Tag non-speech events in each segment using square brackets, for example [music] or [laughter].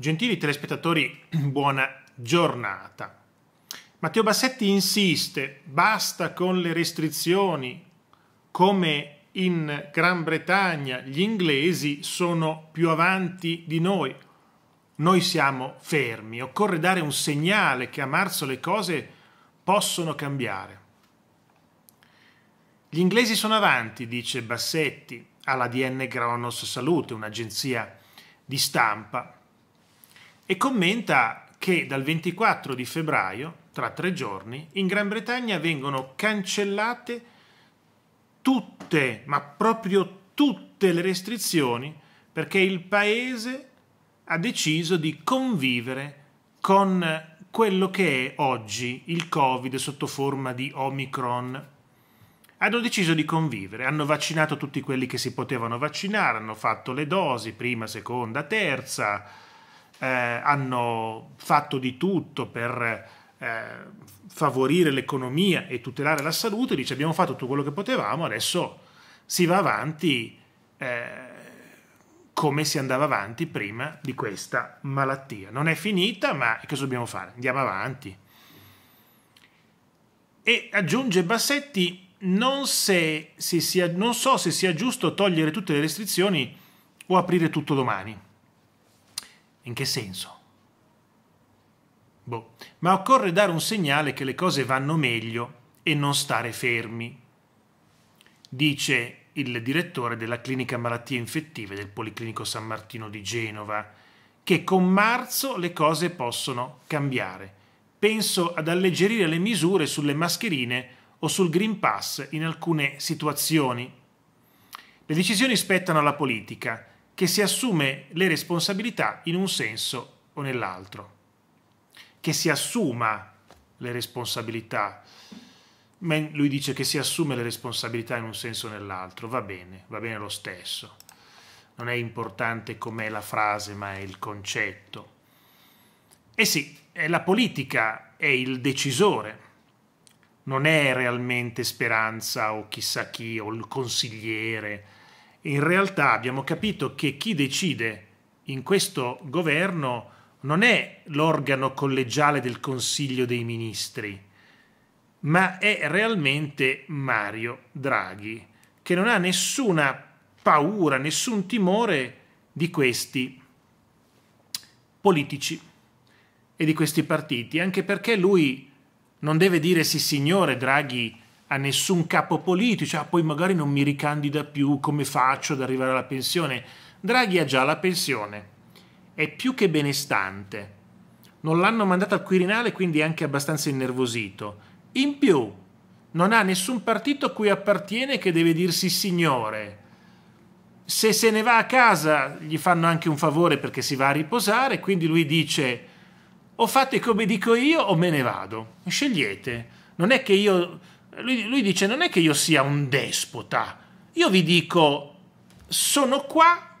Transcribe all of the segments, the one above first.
Gentili telespettatori, [clears throat] buona giornata. Matteo Bassetti insiste, basta con le restrizioni, come in Gran Bretagna gli inglesi sono più avanti di noi. Noi siamo fermi, occorre dare un segnale che a marzo le cose possono cambiare. Gli inglesi sono avanti, dice Bassetti, alla DN Granos Salute, un'agenzia di stampa e commenta che dal 24 di febbraio, tra tre giorni, in Gran Bretagna vengono cancellate tutte, ma proprio tutte le restrizioni perché il paese ha deciso di convivere con quello che è oggi il Covid sotto forma di Omicron. Hanno deciso di convivere, hanno vaccinato tutti quelli che si potevano vaccinare, hanno fatto le dosi, prima, seconda, terza, eh, hanno fatto di tutto per eh, favorire l'economia e tutelare la salute, dice abbiamo fatto tutto quello che potevamo, adesso si va avanti eh, come si andava avanti prima di questa malattia. Non è finita, ma che cosa dobbiamo fare? Andiamo avanti. E aggiunge Bassetti, non, se, se sia, non so se sia giusto togliere tutte le restrizioni o aprire tutto domani. In che senso? Boh, ma occorre dare un segnale che le cose vanno meglio e non stare fermi, dice il direttore della clinica malattie infettive del Policlinico San Martino di Genova, che con marzo le cose possono cambiare. Penso ad alleggerire le misure sulle mascherine o sul Green Pass in alcune situazioni. Le decisioni spettano alla politica, che si assume le responsabilità in un senso o nell'altro. Che si assuma le responsabilità. Lui dice che si assume le responsabilità in un senso o nell'altro, va bene, va bene lo stesso. Non è importante com'è la frase, ma è il concetto. E eh sì, la politica è il decisore, non è realmente Speranza o chissà chi o il consigliere in realtà abbiamo capito che chi decide in questo governo non è l'organo collegiale del Consiglio dei Ministri, ma è realmente Mario Draghi, che non ha nessuna paura, nessun timore di questi politici e di questi partiti, anche perché lui non deve dire sì signore Draghi a nessun capo politico, ah, poi magari non mi ricandida più, come faccio ad arrivare alla pensione? Draghi ha già la pensione, è più che benestante. Non l'hanno mandato al Quirinale, quindi è anche abbastanza innervosito. In più, non ha nessun partito a cui appartiene che deve dirsi signore. Se se ne va a casa gli fanno anche un favore perché si va a riposare, quindi lui dice o fate come dico io o me ne vado. Scegliete. Non è che io lui, lui dice non è che io sia un despota, io vi dico sono qua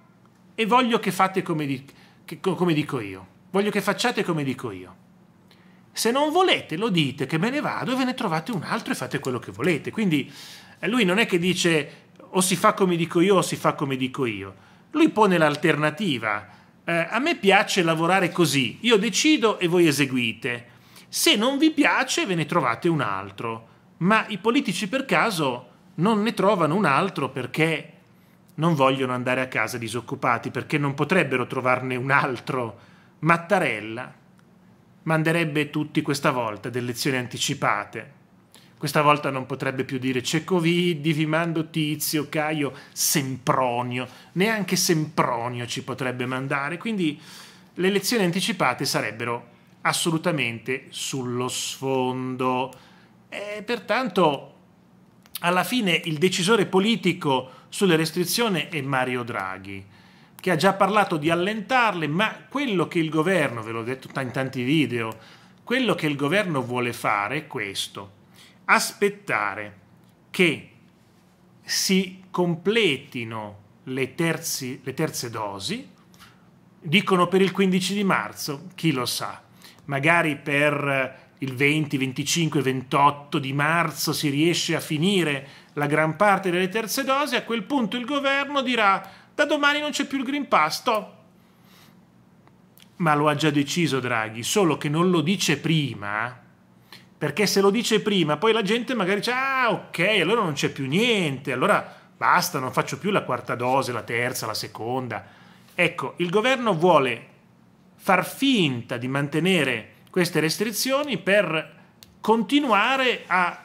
e voglio che fate come, di, che, come dico io, voglio che facciate come dico io. Se non volete lo dite che me ne vado e ve ne trovate un altro e fate quello che volete. Quindi eh, lui non è che dice o si fa come dico io o si fa come dico io. Lui pone l'alternativa. Eh, a me piace lavorare così, io decido e voi eseguite. Se non vi piace ve ne trovate un altro ma i politici per caso non ne trovano un altro perché non vogliono andare a casa disoccupati, perché non potrebbero trovarne un altro. Mattarella manderebbe tutti questa volta delle lezioni anticipate. Questa volta non potrebbe più dire c'è Covid, vi mando Tizio, Caio, Sempronio, neanche Sempronio ci potrebbe mandare, quindi le lezioni anticipate sarebbero assolutamente sullo sfondo. E pertanto, alla fine, il decisore politico sulle restrizioni è Mario Draghi, che ha già parlato di allentarle, ma quello che il governo, ve l'ho detto in tanti video, quello che il governo vuole fare è questo, aspettare che si completino le, terzi, le terze dosi, dicono per il 15 di marzo, chi lo sa, magari per il 20, 25, 28 di marzo si riesce a finire la gran parte delle terze dosi, a quel punto il governo dirà da domani non c'è più il Green Pasto. Ma lo ha già deciso Draghi, solo che non lo dice prima, perché se lo dice prima poi la gente magari dice ah ok, allora non c'è più niente, allora basta, non faccio più la quarta dose, la terza, la seconda. Ecco, il governo vuole far finta di mantenere queste restrizioni per continuare a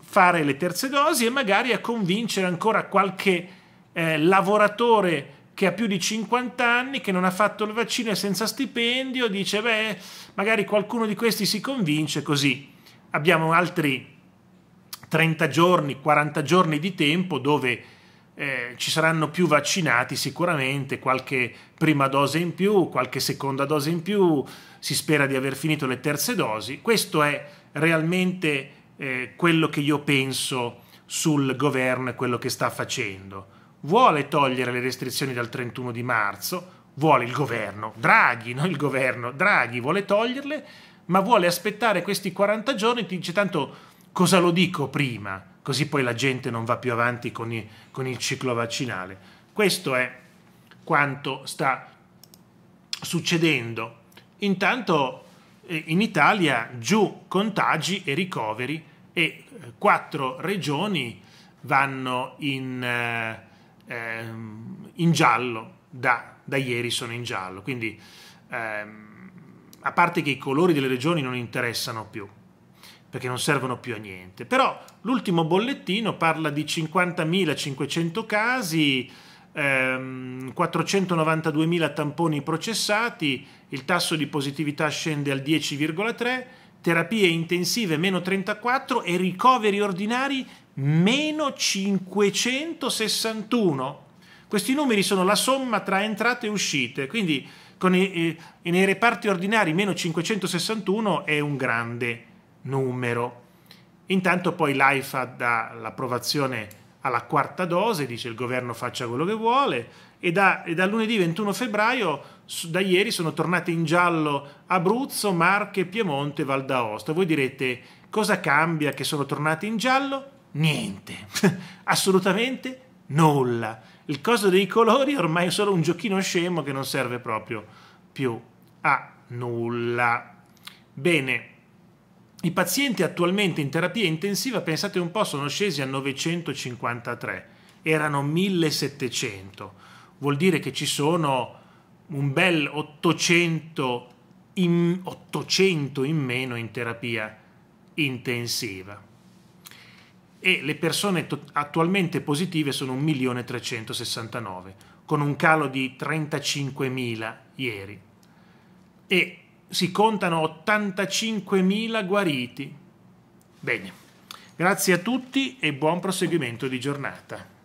fare le terze dosi e magari a convincere ancora qualche eh, lavoratore che ha più di 50 anni, che non ha fatto il vaccino e senza stipendio, dice beh, magari qualcuno di questi si convince così. Abbiamo altri 30 giorni, 40 giorni di tempo dove eh, ci saranno più vaccinati sicuramente, qualche prima dose in più, qualche seconda dose in più, si spera di aver finito le terze dosi. Questo è realmente eh, quello che io penso sul governo e quello che sta facendo. Vuole togliere le restrizioni dal 31 di marzo, vuole il governo, Draghi, non il governo, Draghi vuole toglierle, ma vuole aspettare questi 40 giorni, ti dice tanto cosa lo dico prima? così poi la gente non va più avanti con, i, con il ciclo vaccinale. Questo è quanto sta succedendo. Intanto eh, in Italia giù contagi e ricoveri e eh, quattro regioni vanno in, eh, ehm, in giallo, da, da, ieri sono in giallo, quindi ehm, a parte che i colori delle regioni non interessano più, perché non servono più a niente. Però l'ultimo bollettino parla di 50.500 casi, ehm, 492.000 tamponi processati, il tasso di positività scende al 10,3, terapie intensive meno 34 e ricoveri ordinari meno 561. Questi numeri sono la somma tra entrate e uscite, quindi i, nei reparti ordinari meno 561 è un grande numero. Intanto poi l'AIFA dà l'approvazione alla quarta dose, dice il governo faccia quello che vuole, e da, e da lunedì 21 febbraio, da ieri, sono tornate in giallo Abruzzo, Marche, Piemonte, Val d'Aosta. Voi direte cosa cambia che sono tornate in giallo? Niente, [laughs] assolutamente nulla. Il coso dei colori ormai è solo un giochino scemo che non serve proprio più a nulla. Bene. I pazienti attualmente in terapia intensiva, pensate un po', sono scesi a 953, erano 1700, vuol dire che ci sono un bel 800 in, 800 in meno in terapia intensiva e le persone attualmente positive sono 1.369, con un calo di 35.000 ieri. E si contano 85.000 guariti. Bene, grazie a tutti e buon proseguimento di giornata.